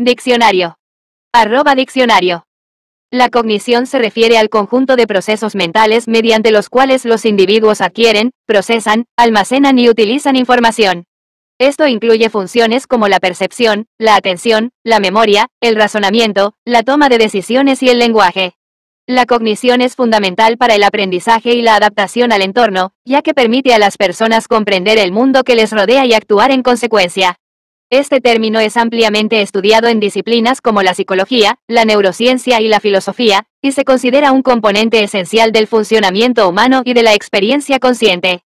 Diccionario. Arroba diccionario. La cognición se refiere al conjunto de procesos mentales mediante los cuales los individuos adquieren, procesan, almacenan y utilizan información. Esto incluye funciones como la percepción, la atención, la memoria, el razonamiento, la toma de decisiones y el lenguaje. La cognición es fundamental para el aprendizaje y la adaptación al entorno, ya que permite a las personas comprender el mundo que les rodea y actuar en consecuencia. Este término es ampliamente estudiado en disciplinas como la psicología, la neurociencia y la filosofía, y se considera un componente esencial del funcionamiento humano y de la experiencia consciente.